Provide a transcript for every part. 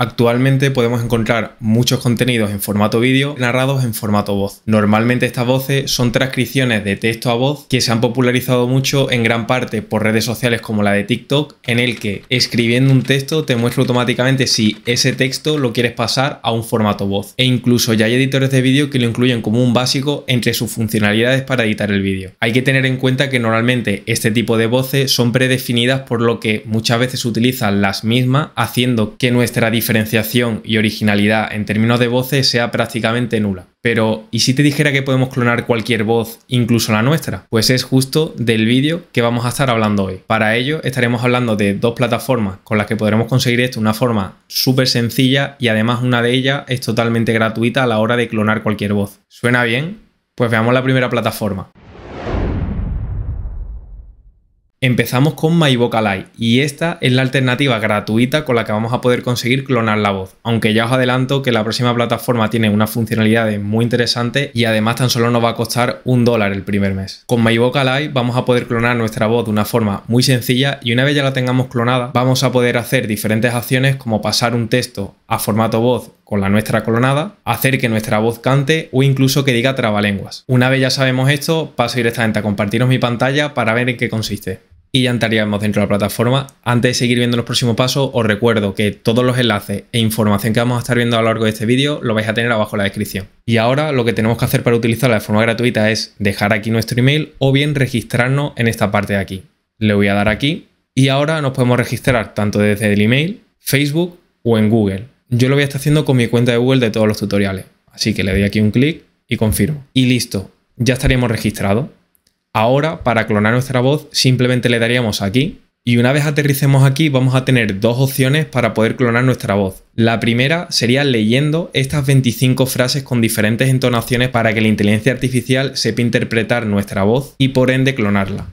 Actualmente podemos encontrar muchos contenidos en formato vídeo narrados en formato voz. Normalmente estas voces son transcripciones de texto a voz que se han popularizado mucho en gran parte por redes sociales como la de TikTok, en el que escribiendo un texto te muestra automáticamente si ese texto lo quieres pasar a un formato voz. E incluso ya hay editores de vídeo que lo incluyen como un básico entre sus funcionalidades para editar el vídeo. Hay que tener en cuenta que normalmente este tipo de voces son predefinidas por lo que muchas veces utilizan las mismas haciendo que nuestra diferencia diferenciación y originalidad en términos de voces sea prácticamente nula. Pero, ¿y si te dijera que podemos clonar cualquier voz, incluso la nuestra? Pues es justo del vídeo que vamos a estar hablando hoy. Para ello estaremos hablando de dos plataformas con las que podremos conseguir esto de una forma súper sencilla y además una de ellas es totalmente gratuita a la hora de clonar cualquier voz. ¿Suena bien? Pues veamos la primera plataforma. Empezamos con My y esta es la alternativa gratuita con la que vamos a poder conseguir clonar la voz, aunque ya os adelanto que la próxima plataforma tiene unas funcionalidades muy interesantes y además tan solo nos va a costar un dólar el primer mes. Con My vamos a poder clonar nuestra voz de una forma muy sencilla y una vez ya la tengamos clonada vamos a poder hacer diferentes acciones como pasar un texto a formato voz con la nuestra clonada, hacer que nuestra voz cante o incluso que diga trabalenguas. Una vez ya sabemos esto, paso directamente a compartiros mi pantalla para ver en qué consiste y ya entraríamos dentro de la plataforma. Antes de seguir viendo los próximos pasos, os recuerdo que todos los enlaces e información que vamos a estar viendo a lo largo de este vídeo lo vais a tener abajo en la descripción. Y ahora lo que tenemos que hacer para utilizarla de forma gratuita es dejar aquí nuestro email o bien registrarnos en esta parte de aquí. Le voy a dar aquí y ahora nos podemos registrar tanto desde el email, Facebook o en Google. Yo lo voy a estar haciendo con mi cuenta de Google de todos los tutoriales, así que le doy aquí un clic y confirmo. Y listo, ya estaríamos registrados. Ahora, para clonar nuestra voz, simplemente le daríamos aquí, y una vez aterricemos aquí vamos a tener dos opciones para poder clonar nuestra voz. La primera sería leyendo estas 25 frases con diferentes entonaciones para que la inteligencia artificial sepa interpretar nuestra voz y por ende clonarla.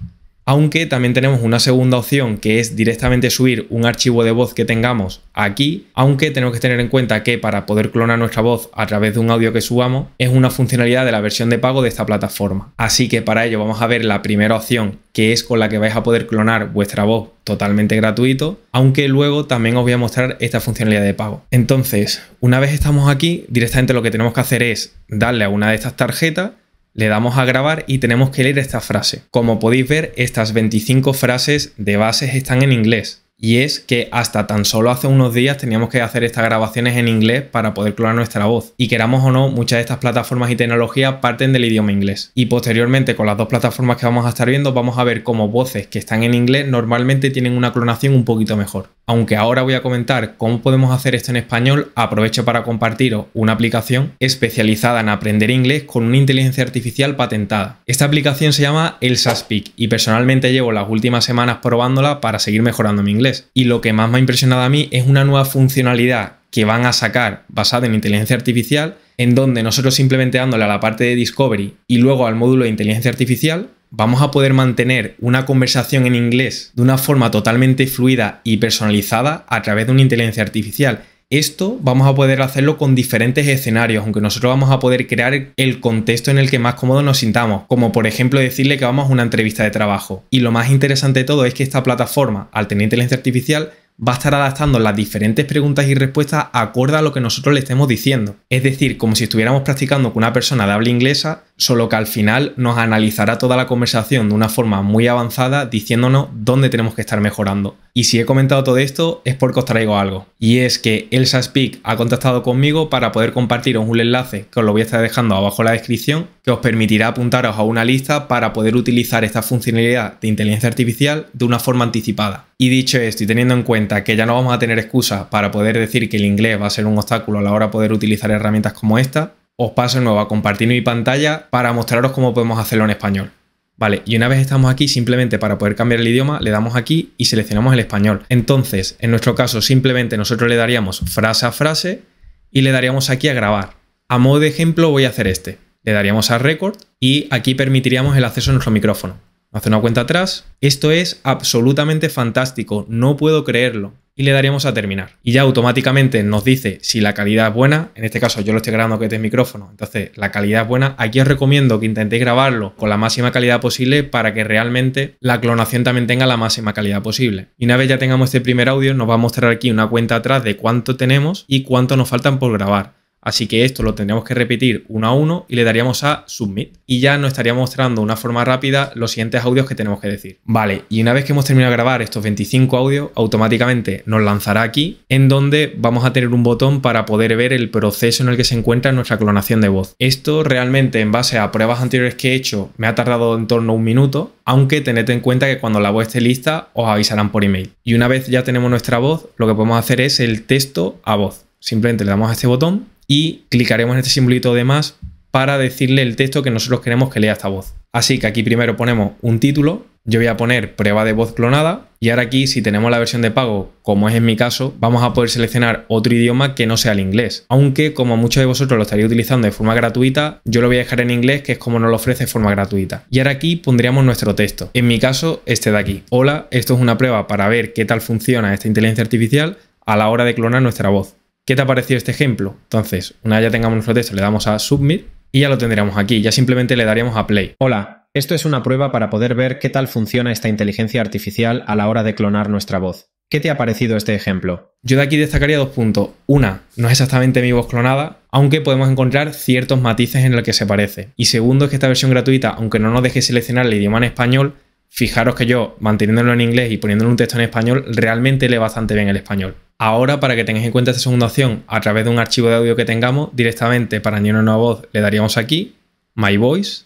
Aunque también tenemos una segunda opción que es directamente subir un archivo de voz que tengamos aquí, aunque tenemos que tener en cuenta que para poder clonar nuestra voz a través de un audio que subamos es una funcionalidad de la versión de pago de esta plataforma. Así que para ello vamos a ver la primera opción que es con la que vais a poder clonar vuestra voz totalmente gratuito, aunque luego también os voy a mostrar esta funcionalidad de pago. Entonces, una vez estamos aquí, directamente lo que tenemos que hacer es darle a una de estas tarjetas le damos a grabar y tenemos que leer esta frase. Como podéis ver, estas 25 frases de bases están en inglés, y es que hasta tan solo hace unos días teníamos que hacer estas grabaciones en inglés para poder clonar nuestra voz. Y queramos o no, muchas de estas plataformas y tecnologías parten del idioma inglés. Y posteriormente, con las dos plataformas que vamos a estar viendo, vamos a ver cómo voces que están en inglés normalmente tienen una clonación un poquito mejor. Aunque ahora voy a comentar cómo podemos hacer esto en español, aprovecho para compartiros una aplicación especializada en aprender inglés con una inteligencia artificial patentada. Esta aplicación se llama El Speak y personalmente llevo las últimas semanas probándola para seguir mejorando mi inglés. Y lo que más me ha impresionado a mí es una nueva funcionalidad que van a sacar basada en inteligencia artificial, en donde nosotros simplemente dándole a la parte de Discovery y luego al módulo de inteligencia artificial, vamos a poder mantener una conversación en inglés de una forma totalmente fluida y personalizada a través de una inteligencia artificial. Esto vamos a poder hacerlo con diferentes escenarios, aunque nosotros vamos a poder crear el contexto en el que más cómodo nos sintamos, como por ejemplo decirle que vamos a una entrevista de trabajo. Y lo más interesante de todo es que esta plataforma, al tener inteligencia artificial, va a estar adaptando las diferentes preguntas y respuestas acorde a lo que nosotros le estemos diciendo. Es decir, como si estuviéramos practicando con una persona de habla inglesa solo que al final nos analizará toda la conversación de una forma muy avanzada diciéndonos dónde tenemos que estar mejorando. Y si he comentado todo esto es porque os traigo algo. Y es que Elsa Speak ha contactado conmigo para poder compartiros un enlace que os lo voy a estar dejando abajo en la descripción que os permitirá apuntaros a una lista para poder utilizar esta funcionalidad de inteligencia artificial de una forma anticipada. Y dicho esto y teniendo en cuenta que ya no vamos a tener excusas para poder decir que el inglés va a ser un obstáculo a la hora de poder utilizar herramientas como esta, os paso de nuevo a compartir mi pantalla para mostraros cómo podemos hacerlo en español. Vale, y una vez estamos aquí, simplemente para poder cambiar el idioma, le damos aquí y seleccionamos el español. Entonces, en nuestro caso, simplemente nosotros le daríamos frase a frase y le daríamos aquí a grabar. A modo de ejemplo voy a hacer este. Le daríamos a record y aquí permitiríamos el acceso a nuestro micrófono. Hace una cuenta atrás. Esto es absolutamente fantástico, no puedo creerlo y le daríamos a terminar. Y ya automáticamente nos dice si la calidad es buena. En este caso yo lo estoy grabando que este micrófono. Entonces la calidad es buena. Aquí os recomiendo que intentéis grabarlo con la máxima calidad posible para que realmente la clonación también tenga la máxima calidad posible. Y una vez ya tengamos este primer audio nos va a mostrar aquí una cuenta atrás de cuánto tenemos y cuánto nos faltan por grabar. Así que esto lo tendríamos que repetir uno a uno y le daríamos a submit. Y ya nos estaría mostrando de una forma rápida los siguientes audios que tenemos que decir. Vale, y una vez que hemos terminado de grabar estos 25 audios, automáticamente nos lanzará aquí, en donde vamos a tener un botón para poder ver el proceso en el que se encuentra nuestra clonación de voz. Esto realmente, en base a pruebas anteriores que he hecho, me ha tardado en torno a un minuto, aunque tened en cuenta que cuando la voz esté lista os avisarán por email. Y una vez ya tenemos nuestra voz, lo que podemos hacer es el texto a voz. Simplemente le damos a este botón y clicaremos en este simbolito de más para decirle el texto que nosotros queremos que lea esta voz. Así que aquí primero ponemos un título, yo voy a poner prueba de voz clonada y ahora aquí si tenemos la versión de pago, como es en mi caso, vamos a poder seleccionar otro idioma que no sea el inglés. Aunque como muchos de vosotros lo estaréis utilizando de forma gratuita, yo lo voy a dejar en inglés que es como nos lo ofrece de forma gratuita. Y ahora aquí pondríamos nuestro texto. En mi caso, este de aquí. Hola, esto es una prueba para ver qué tal funciona esta inteligencia artificial a la hora de clonar nuestra voz. ¿Qué te ha parecido este ejemplo? Entonces, una vez ya tengamos nuestro texto, le damos a Submit y ya lo tendríamos aquí. Ya simplemente le daríamos a Play. Hola, esto es una prueba para poder ver qué tal funciona esta inteligencia artificial a la hora de clonar nuestra voz. ¿Qué te ha parecido este ejemplo? Yo de aquí destacaría dos puntos. Una, no es exactamente mi voz clonada, aunque podemos encontrar ciertos matices en los que se parece. Y segundo, es que esta versión gratuita, aunque no nos deje seleccionar el idioma en español, fijaros que yo, manteniéndolo en inglés y poniéndole un texto en español, realmente lee bastante bien el español. Ahora, para que tengáis en cuenta esta segunda opción, a través de un archivo de audio que tengamos, directamente para añadir una nueva voz le daríamos aquí, My Voice,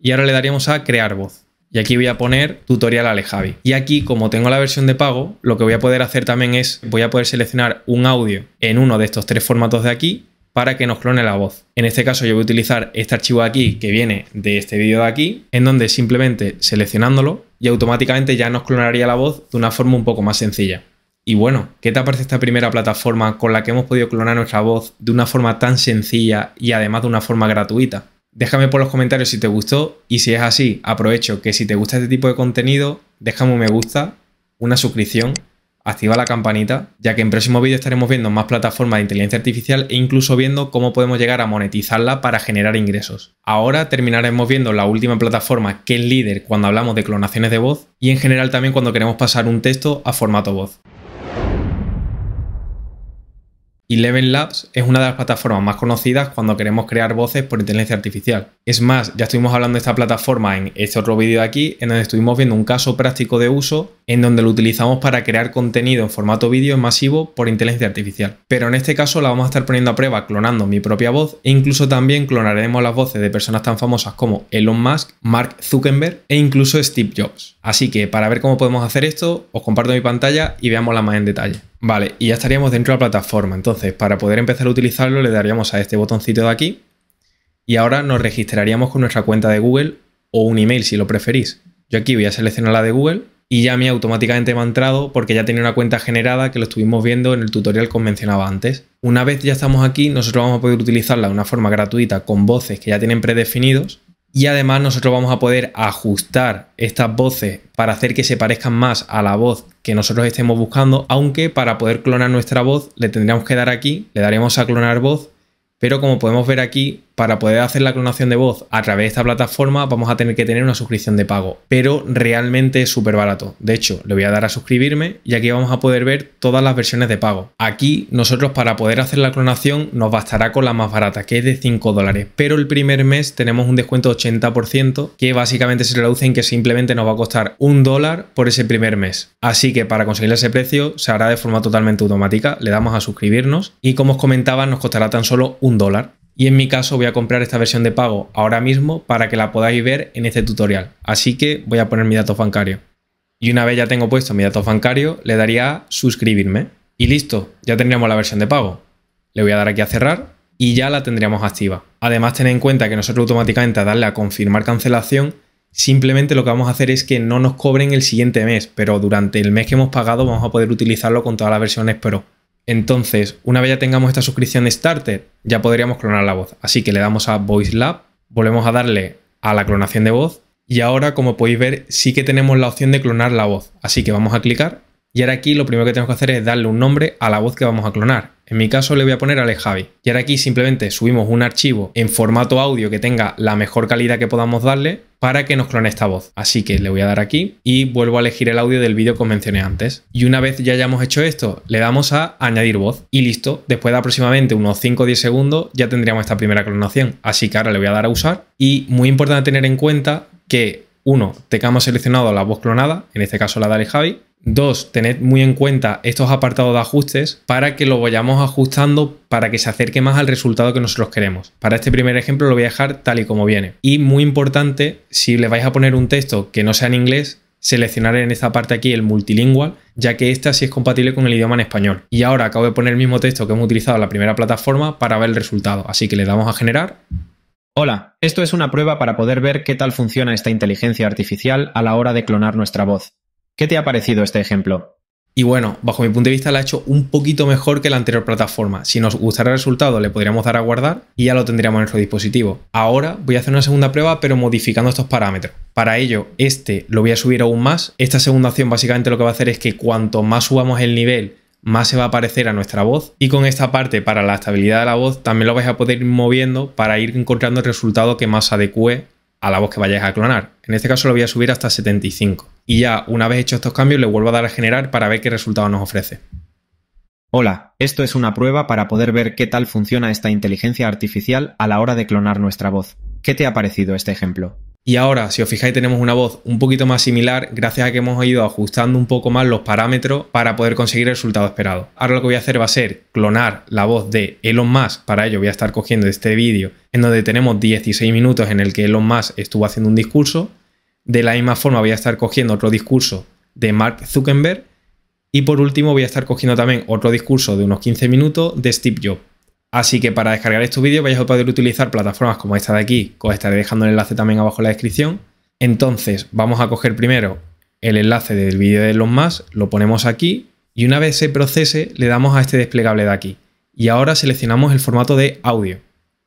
y ahora le daríamos a Crear voz. Y aquí voy a poner tutorial Javi. Y aquí, como tengo la versión de pago, lo que voy a poder hacer también es, voy a poder seleccionar un audio en uno de estos tres formatos de aquí para que nos clone la voz. En este caso yo voy a utilizar este archivo de aquí que viene de este vídeo de aquí, en donde simplemente seleccionándolo y automáticamente ya nos clonaría la voz de una forma un poco más sencilla. Y bueno, ¿qué te parece esta primera plataforma con la que hemos podido clonar nuestra voz de una forma tan sencilla y además de una forma gratuita? Déjame por los comentarios si te gustó y si es así, aprovecho que si te gusta este tipo de contenido, déjame un me gusta, una suscripción, activa la campanita, ya que en próximo vídeo estaremos viendo más plataformas de inteligencia artificial e incluso viendo cómo podemos llegar a monetizarla para generar ingresos. Ahora terminaremos viendo la última plataforma que es líder cuando hablamos de clonaciones de voz y en general también cuando queremos pasar un texto a formato voz. Eleven Labs es una de las plataformas más conocidas cuando queremos crear voces por inteligencia artificial. Es más, ya estuvimos hablando de esta plataforma en este otro vídeo de aquí, en donde estuvimos viendo un caso práctico de uso en donde lo utilizamos para crear contenido en formato vídeo masivo por inteligencia artificial. Pero en este caso la vamos a estar poniendo a prueba clonando mi propia voz e incluso también clonaremos las voces de personas tan famosas como Elon Musk, Mark Zuckerberg e incluso Steve Jobs. Así que para ver cómo podemos hacer esto, os comparto mi pantalla y veámosla más en detalle. Vale, y ya estaríamos dentro de la plataforma. Entonces, para poder empezar a utilizarlo, le daríamos a este botoncito de aquí y ahora nos registraríamos con nuestra cuenta de Google o un email si lo preferís. Yo aquí voy a seleccionar la de Google y ya a mí automáticamente me ha entrado porque ya tenía una cuenta generada que lo estuvimos viendo en el tutorial que os mencionaba antes. Una vez ya estamos aquí, nosotros vamos a poder utilizarla de una forma gratuita con voces que ya tienen predefinidos y además nosotros vamos a poder ajustar estas voces para hacer que se parezcan más a la voz que nosotros estemos buscando, aunque para poder clonar nuestra voz le tendríamos que dar aquí, le daremos a clonar voz, pero como podemos ver aquí para poder hacer la clonación de voz a través de esta plataforma vamos a tener que tener una suscripción de pago, pero realmente es súper barato. De hecho, le voy a dar a suscribirme y aquí vamos a poder ver todas las versiones de pago. Aquí nosotros para poder hacer la clonación nos bastará con la más barata, que es de 5 dólares, pero el primer mes tenemos un descuento 80% que básicamente se traduce en que simplemente nos va a costar un dólar por ese primer mes. Así que para conseguir ese precio se hará de forma totalmente automática, le damos a suscribirnos y como os comentaba nos costará tan solo un dólar y en mi caso voy a comprar esta versión de pago ahora mismo para que la podáis ver en este tutorial. Así que voy a poner mi datos bancario. Y una vez ya tengo puesto mi datos bancario, le daría a suscribirme. Y listo, ya tendríamos la versión de pago. Le voy a dar aquí a cerrar y ya la tendríamos activa. Además, ten en cuenta que nosotros automáticamente a darle a confirmar cancelación, simplemente lo que vamos a hacer es que no nos cobren el siguiente mes, pero durante el mes que hemos pagado vamos a poder utilizarlo con todas las versiones Pro. Entonces, una vez ya tengamos esta suscripción de Starter, ya podríamos clonar la voz. Así que le damos a Voice Lab, volvemos a darle a la clonación de voz y ahora, como podéis ver, sí que tenemos la opción de clonar la voz. Así que vamos a clicar y ahora aquí lo primero que tenemos que hacer es darle un nombre a la voz que vamos a clonar. En mi caso le voy a poner Alejavi. Y ahora aquí simplemente subimos un archivo en formato audio que tenga la mejor calidad que podamos darle para que nos clone esta voz. Así que le voy a dar aquí y vuelvo a elegir el audio del vídeo que mencioné antes. Y una vez ya hayamos hecho esto, le damos a añadir voz y listo. Después de aproximadamente unos 5 o 10 segundos ya tendríamos esta primera clonación. Así que ahora le voy a dar a usar. Y muy importante tener en cuenta que, uno, tengamos seleccionado la voz clonada, en este caso la de Alejavi, Dos, tened muy en cuenta estos apartados de ajustes para que lo vayamos ajustando para que se acerque más al resultado que nosotros queremos. Para este primer ejemplo lo voy a dejar tal y como viene. Y muy importante, si le vais a poner un texto que no sea en inglés, seleccionar en esta parte aquí el multilingual, ya que esta sí es compatible con el idioma en español. Y ahora acabo de poner el mismo texto que hemos utilizado en la primera plataforma para ver el resultado. Así que le damos a generar. Hola, esto es una prueba para poder ver qué tal funciona esta inteligencia artificial a la hora de clonar nuestra voz. ¿Qué te ha parecido este ejemplo? Y bueno, bajo mi punto de vista la ha hecho un poquito mejor que la anterior plataforma. Si nos gustara el resultado, le podríamos dar a guardar y ya lo tendríamos en nuestro dispositivo. Ahora voy a hacer una segunda prueba, pero modificando estos parámetros. Para ello, este lo voy a subir aún más. Esta segunda acción básicamente lo que va a hacer es que cuanto más subamos el nivel, más se va a parecer a nuestra voz. Y con esta parte para la estabilidad de la voz, también lo vais a poder ir moviendo para ir encontrando el resultado que más adecue a la voz que vayáis a clonar. En este caso lo voy a subir hasta 75. Y ya una vez hecho estos cambios le vuelvo a dar a generar para ver qué resultado nos ofrece. Hola, esto es una prueba para poder ver qué tal funciona esta inteligencia artificial a la hora de clonar nuestra voz. ¿Qué te ha parecido este ejemplo? Y ahora, si os fijáis, tenemos una voz un poquito más similar gracias a que hemos ido ajustando un poco más los parámetros para poder conseguir el resultado esperado. Ahora lo que voy a hacer va a ser clonar la voz de Elon Musk. Para ello voy a estar cogiendo este vídeo en donde tenemos 16 minutos en el que Elon Musk estuvo haciendo un discurso. De la misma forma voy a estar cogiendo otro discurso de Mark Zuckerberg. Y por último voy a estar cogiendo también otro discurso de unos 15 minutos de Steve Jobs. Así que para descargar estos vídeos vais a poder utilizar plataformas como esta de aquí, que os estaré dejando el enlace también abajo en la descripción. Entonces vamos a coger primero el enlace del vídeo de los más, lo ponemos aquí y una vez se procese le damos a este desplegable de aquí. Y ahora seleccionamos el formato de audio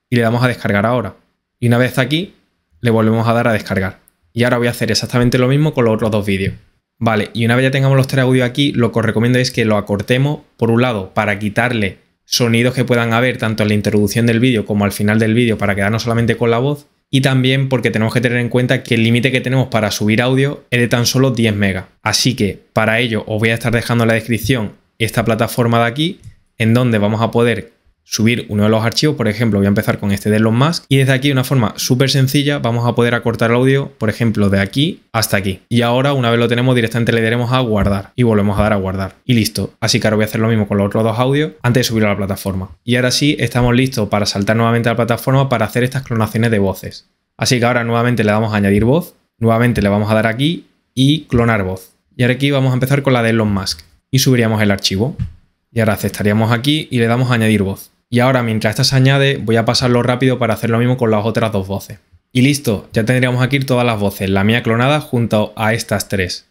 y le damos a descargar ahora. Y una vez aquí le volvemos a dar a descargar. Y ahora voy a hacer exactamente lo mismo con los otros dos vídeos. Vale, y una vez ya tengamos los tres audios aquí, lo que os recomiendo es que lo acortemos, por un lado, para quitarle sonidos que puedan haber tanto en la introducción del vídeo como al final del vídeo para quedarnos solamente con la voz y también porque tenemos que tener en cuenta que el límite que tenemos para subir audio es de tan solo 10 megas. Así que para ello os voy a estar dejando en la descripción esta plataforma de aquí en donde vamos a poder subir uno de los archivos, por ejemplo, voy a empezar con este de Elon Musk y desde aquí de una forma súper sencilla vamos a poder acortar el audio, por ejemplo, de aquí hasta aquí. Y ahora una vez lo tenemos directamente le daremos a guardar y volvemos a dar a guardar y listo. Así que ahora voy a hacer lo mismo con los otros dos audios antes de subirlo a la plataforma. Y ahora sí estamos listos para saltar nuevamente a la plataforma para hacer estas clonaciones de voces. Así que ahora nuevamente le damos a añadir voz, nuevamente le vamos a dar aquí y clonar voz. Y ahora aquí vamos a empezar con la de Elon Musk y subiríamos el archivo. Y ahora aceptaríamos aquí y le damos a añadir voz. Y ahora, mientras esta se añade, voy a pasarlo rápido para hacer lo mismo con las otras dos voces. Y listo, ya tendríamos aquí todas las voces, la mía clonada junto a estas tres.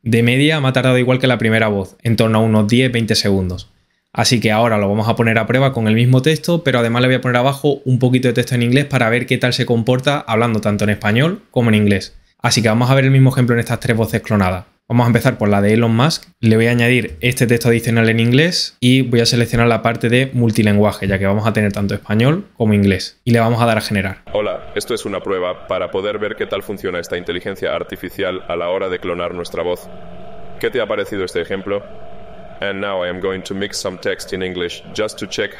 De media me ha tardado igual que la primera voz, en torno a unos 10-20 segundos. Así que ahora lo vamos a poner a prueba con el mismo texto, pero además le voy a poner abajo un poquito de texto en inglés para ver qué tal se comporta hablando tanto en español como en inglés. Así que vamos a ver el mismo ejemplo en estas tres voces clonadas. Vamos a empezar por la de Elon Musk. Le voy a añadir este texto adicional en inglés y voy a seleccionar la parte de multilenguaje, ya que vamos a tener tanto español como inglés. Y le vamos a dar a generar. Hola, esto es una prueba para poder ver qué tal funciona esta inteligencia artificial a la hora de clonar nuestra voz. ¿Qué te ha parecido este ejemplo? going to mix English just check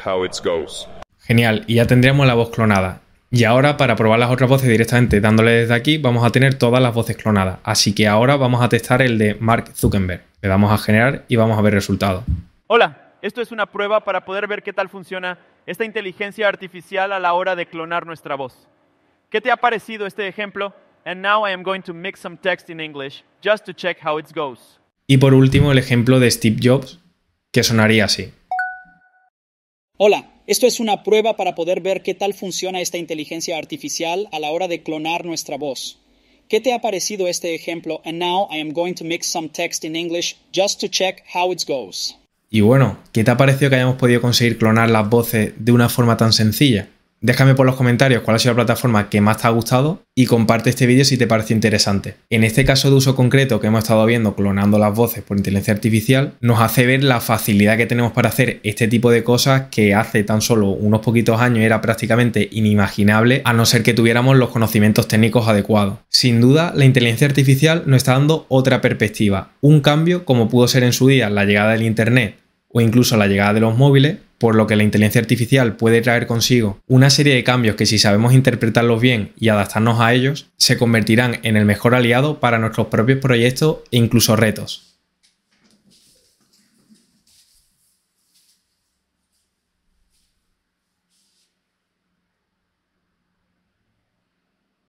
Genial, y ya tendríamos la voz clonada. Y ahora para probar las otras voces directamente dándole desde aquí vamos a tener todas las voces clonadas. Así que ahora vamos a testar el de Mark Zuckerberg. Le damos a generar y vamos a ver resultados. Hola, esto es una prueba para poder ver qué tal funciona esta inteligencia artificial a la hora de clonar nuestra voz. ¿Qué te ha parecido este ejemplo? And now I am going to mix some text in English just to check how it goes. Y por último el ejemplo de Steve Jobs que sonaría así. Hola, esto es una prueba para poder ver qué tal funciona esta inteligencia artificial a la hora de clonar nuestra voz. ¿Qué te ha parecido este ejemplo? And now I am going to some text in English just to check how it goes. Y bueno, ¿qué te ha parecido que hayamos podido conseguir clonar las voces de una forma tan sencilla? Déjame por los comentarios cuál ha sido la plataforma que más te ha gustado y comparte este vídeo si te parece interesante. En este caso de uso concreto que hemos estado viendo clonando las voces por inteligencia artificial, nos hace ver la facilidad que tenemos para hacer este tipo de cosas que hace tan solo unos poquitos años era prácticamente inimaginable a no ser que tuviéramos los conocimientos técnicos adecuados. Sin duda, la inteligencia artificial nos está dando otra perspectiva, un cambio como pudo ser en su día la llegada del Internet o incluso la llegada de los móviles, por lo que la inteligencia artificial puede traer consigo una serie de cambios que si sabemos interpretarlos bien y adaptarnos a ellos, se convertirán en el mejor aliado para nuestros propios proyectos e incluso retos.